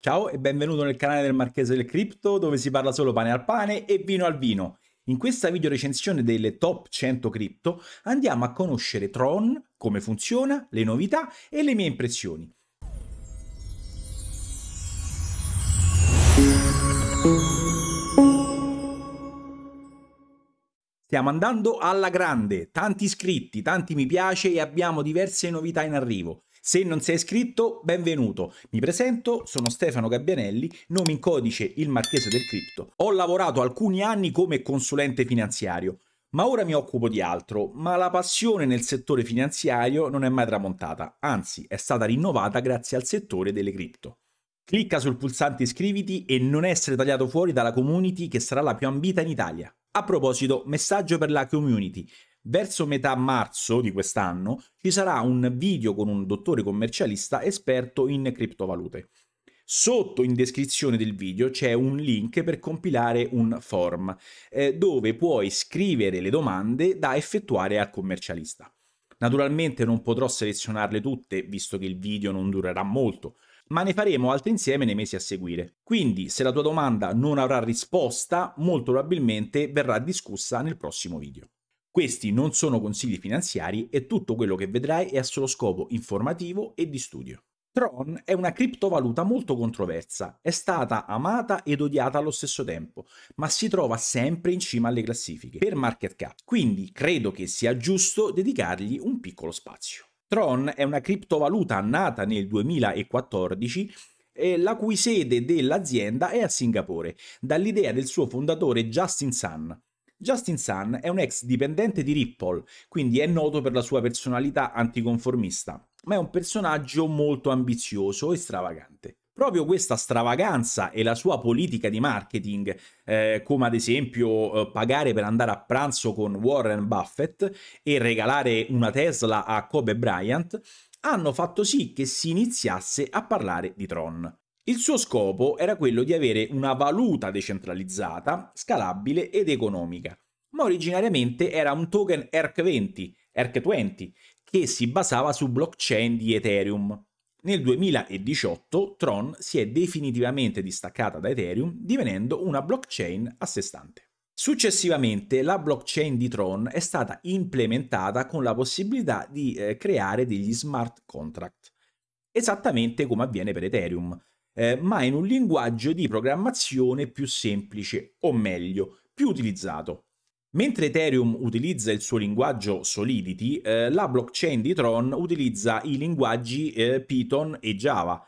Ciao e benvenuto nel canale del Marchese del Cripto dove si parla solo pane al pane e vino al vino. In questa video recensione delle top 100 cripto andiamo a conoscere Tron, come funziona, le novità e le mie impressioni. Stiamo andando alla grande, tanti iscritti, tanti mi piace e abbiamo diverse novità in arrivo. Se non sei iscritto, benvenuto. Mi presento, sono Stefano Gabbianelli, nome in codice il Marchese del Cripto. Ho lavorato alcuni anni come consulente finanziario, ma ora mi occupo di altro, ma la passione nel settore finanziario non è mai tramontata, anzi è stata rinnovata grazie al settore delle cripto. Clicca sul pulsante iscriviti e non essere tagliato fuori dalla community che sarà la più ambita in Italia. A proposito, messaggio per la community. Verso metà marzo di quest'anno ci sarà un video con un dottore commercialista esperto in criptovalute. Sotto in descrizione del video c'è un link per compilare un form eh, dove puoi scrivere le domande da effettuare al commercialista. Naturalmente non potrò selezionarle tutte visto che il video non durerà molto, ma ne faremo altre insieme nei mesi a seguire. Quindi se la tua domanda non avrà risposta, molto probabilmente verrà discussa nel prossimo video. Questi non sono consigli finanziari e tutto quello che vedrai è a solo scopo informativo e di studio. Tron è una criptovaluta molto controversa, è stata amata ed odiata allo stesso tempo, ma si trova sempre in cima alle classifiche per market cap, quindi credo che sia giusto dedicargli un piccolo spazio. Tron è una criptovaluta nata nel 2014 eh, la cui sede dell'azienda è a Singapore, dall'idea del suo fondatore Justin Sun. Justin Sun è un ex dipendente di Ripple, quindi è noto per la sua personalità anticonformista, ma è un personaggio molto ambizioso e stravagante. Proprio questa stravaganza e la sua politica di marketing, eh, come ad esempio eh, pagare per andare a pranzo con Warren Buffett e regalare una Tesla a Kobe Bryant, hanno fatto sì che si iniziasse a parlare di Tron. Il suo scopo era quello di avere una valuta decentralizzata, scalabile ed economica, ma originariamente era un token ERC20, ERC20 che si basava su blockchain di Ethereum. Nel 2018 Tron si è definitivamente distaccata da Ethereum divenendo una blockchain a sé stante. Successivamente la blockchain di Tron è stata implementata con la possibilità di eh, creare degli smart contract, esattamente come avviene per Ethereum, eh, ma in un linguaggio di programmazione più semplice, o meglio, più utilizzato. Mentre Ethereum utilizza il suo linguaggio Solidity, eh, la blockchain di Tron utilizza i linguaggi eh, Python e Java.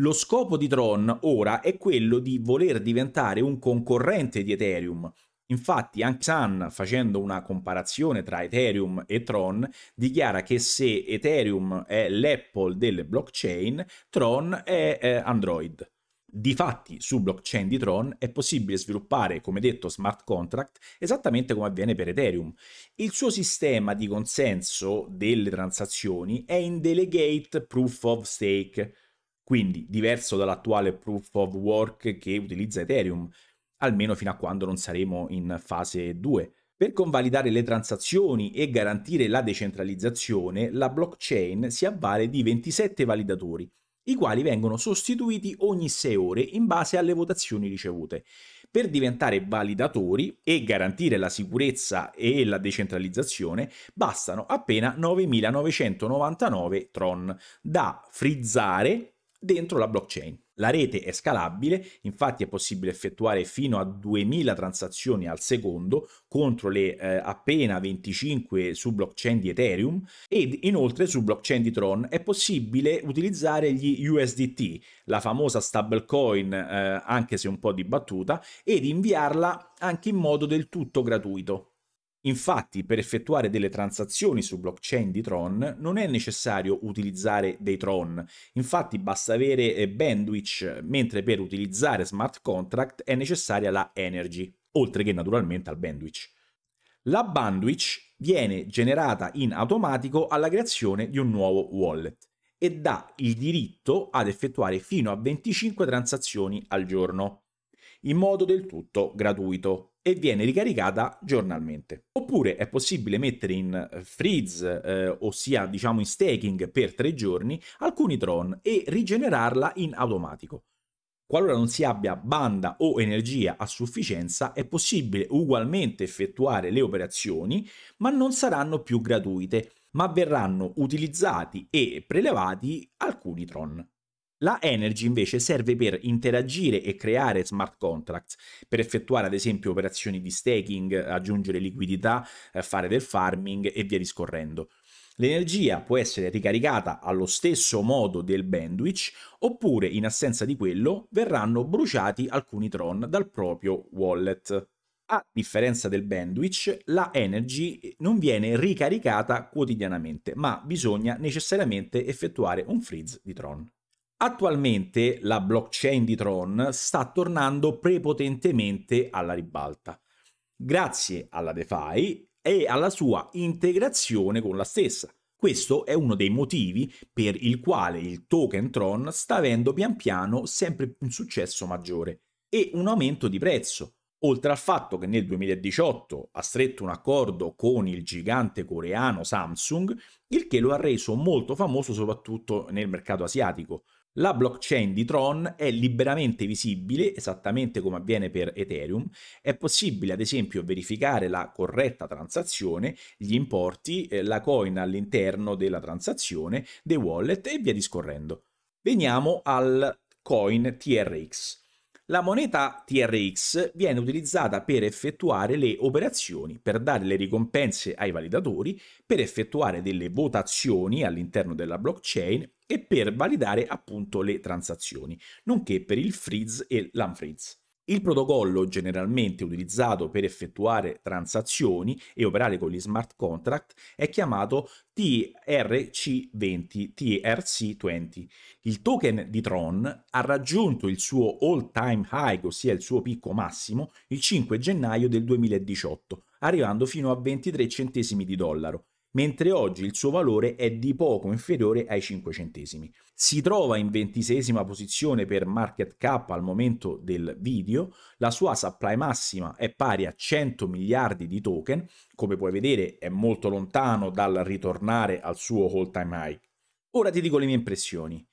Lo scopo di Tron ora è quello di voler diventare un concorrente di Ethereum, Infatti anche Sun, facendo una comparazione tra Ethereum e Tron, dichiara che se Ethereum è l'Apple delle blockchain, Tron è eh, Android. Difatti, su blockchain di Tron è possibile sviluppare, come detto, smart contract esattamente come avviene per Ethereum. Il suo sistema di consenso delle transazioni è in delegate proof of stake, quindi diverso dall'attuale proof of work che utilizza Ethereum, almeno fino a quando non saremo in fase 2. Per convalidare le transazioni e garantire la decentralizzazione, la blockchain si avvale di 27 validatori, i quali vengono sostituiti ogni 6 ore in base alle votazioni ricevute. Per diventare validatori e garantire la sicurezza e la decentralizzazione bastano appena 9.999 Tron da frizzare dentro la blockchain. La rete è scalabile, infatti è possibile effettuare fino a 2000 transazioni al secondo contro le eh, appena 25 su blockchain di Ethereum ed inoltre su blockchain di Tron è possibile utilizzare gli USDT, la famosa stablecoin eh, anche se un po' dibattuta, ed inviarla anche in modo del tutto gratuito. Infatti, per effettuare delle transazioni su blockchain di Tron non è necessario utilizzare dei Tron, infatti basta avere eh, bandwidth, mentre per utilizzare smart contract è necessaria la energy, oltre che naturalmente al bandwidth. La bandwidth viene generata in automatico alla creazione di un nuovo wallet e dà il diritto ad effettuare fino a 25 transazioni al giorno, in modo del tutto gratuito e viene ricaricata giornalmente. Oppure è possibile mettere in eh, freeze, eh, ossia diciamo in staking per tre giorni, alcuni Tron e rigenerarla in automatico. Qualora non si abbia banda o energia a sufficienza, è possibile ugualmente effettuare le operazioni, ma non saranno più gratuite, ma verranno utilizzati e prelevati alcuni Tron. La energy invece serve per interagire e creare smart contracts, per effettuare ad esempio operazioni di staking, aggiungere liquidità, eh, fare del farming e via discorrendo. L'energia può essere ricaricata allo stesso modo del bandwidth oppure in assenza di quello verranno bruciati alcuni tron dal proprio wallet. A differenza del bandwidth, la energy eh, non viene ricaricata quotidianamente, ma bisogna necessariamente effettuare un freeze di tron. Attualmente la blockchain di Tron sta tornando prepotentemente alla ribalta, grazie alla DeFi e alla sua integrazione con la stessa. Questo è uno dei motivi per il quale il token Tron sta avendo pian piano sempre un successo maggiore e un aumento di prezzo, oltre al fatto che nel 2018 ha stretto un accordo con il gigante coreano Samsung, il che lo ha reso molto famoso soprattutto nel mercato asiatico. La blockchain di Tron è liberamente visibile, esattamente come avviene per Ethereum. È possibile, ad esempio, verificare la corretta transazione, gli importi, eh, la coin all'interno della transazione, dei wallet e via discorrendo. Veniamo al coin TRX. La moneta TRX viene utilizzata per effettuare le operazioni, per dare le ricompense ai validatori, per effettuare delle votazioni all'interno della blockchain e per validare appunto le transazioni, nonché per il freeze e l'unfreeze. Il protocollo generalmente utilizzato per effettuare transazioni e operare con gli smart contract è chiamato TRC20, TRC20. Il token di Tron ha raggiunto il suo all-time high, ossia il suo picco massimo, il 5 gennaio del 2018, arrivando fino a 23 centesimi di dollaro, mentre oggi il suo valore è di poco inferiore ai 5 centesimi. Si trova in ventisesima posizione per market cap al momento del video, la sua supply massima è pari a 100 miliardi di token, come puoi vedere è molto lontano dal ritornare al suo all time high. Ora ti dico le mie impressioni.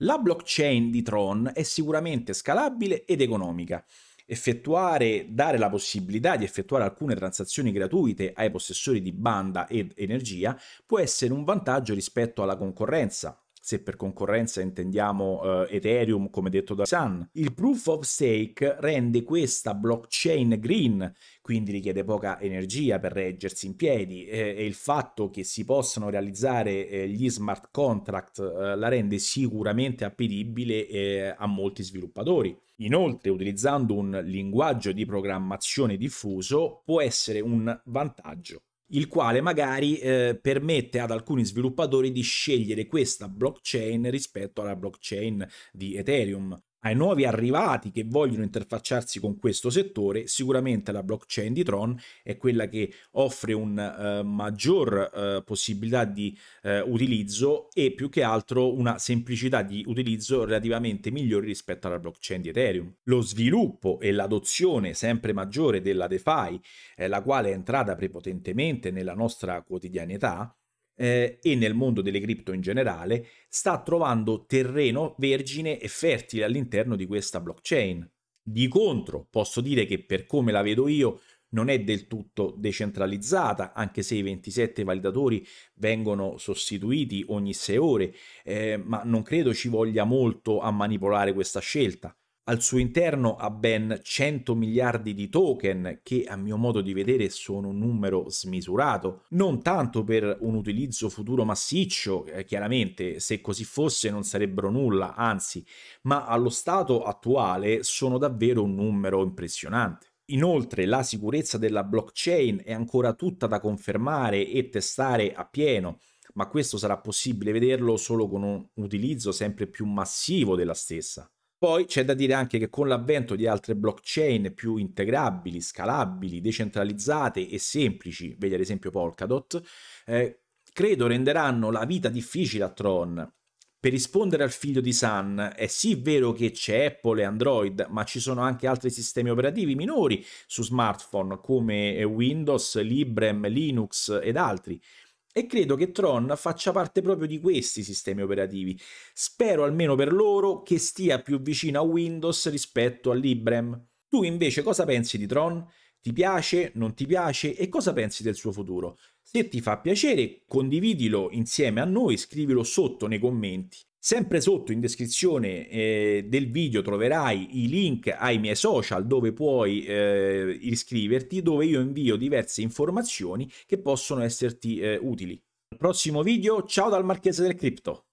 La blockchain di Tron è sicuramente scalabile ed economica effettuare, dare la possibilità di effettuare alcune transazioni gratuite ai possessori di banda ed energia può essere un vantaggio rispetto alla concorrenza, se per concorrenza intendiamo eh, Ethereum come detto da Sun. Il proof of stake rende questa blockchain green, quindi richiede poca energia per reggersi in piedi eh, e il fatto che si possano realizzare eh, gli smart contract eh, la rende sicuramente appetibile eh, a molti sviluppatori. Inoltre, utilizzando un linguaggio di programmazione diffuso, può essere un vantaggio il quale magari eh, permette ad alcuni sviluppatori di scegliere questa blockchain rispetto alla blockchain di Ethereum ai nuovi arrivati che vogliono interfacciarsi con questo settore, sicuramente la blockchain di Tron è quella che offre un eh, maggior eh, possibilità di eh, utilizzo e più che altro una semplicità di utilizzo relativamente migliore rispetto alla blockchain di Ethereum. Lo sviluppo e l'adozione sempre maggiore della DeFi, eh, la quale è entrata prepotentemente nella nostra quotidianità, eh, e nel mondo delle cripto in generale sta trovando terreno vergine e fertile all'interno di questa blockchain. Di contro, posso dire che per come la vedo io, non è del tutto decentralizzata, anche se i 27 validatori vengono sostituiti ogni 6 ore, eh, ma non credo ci voglia molto a manipolare questa scelta al suo interno ha ben 100 miliardi di token che a mio modo di vedere sono un numero smisurato, non tanto per un utilizzo futuro massiccio, eh, chiaramente se così fosse non sarebbero nulla, anzi, ma allo stato attuale sono davvero un numero impressionante. Inoltre la sicurezza della blockchain è ancora tutta da confermare e testare a pieno, ma questo sarà possibile vederlo solo con un utilizzo sempre più massivo della stessa. Poi c'è da dire anche che con l'avvento di altre blockchain più integrabili, scalabili, decentralizzate e semplici, vedi ad esempio Polkadot, eh, credo renderanno la vita difficile a Tron. Per rispondere al figlio di Sun, è sì vero che c'è Apple e Android, ma ci sono anche altri sistemi operativi minori su smartphone come Windows, Librem, Linux ed altri. E credo che Tron faccia parte proprio di questi sistemi operativi. Spero almeno per loro che stia più vicino a Windows rispetto all'Ibrem. Tu invece cosa pensi di Tron? Ti piace? Non ti piace? E cosa pensi del suo futuro? Se ti fa piacere, condividilo insieme a noi, scrivilo sotto nei commenti. Sempre sotto in descrizione eh, del video troverai i link ai miei social dove puoi eh, iscriverti, dove io invio diverse informazioni che possono esserti eh, utili. Al prossimo video, ciao dal Marchese del Cripto!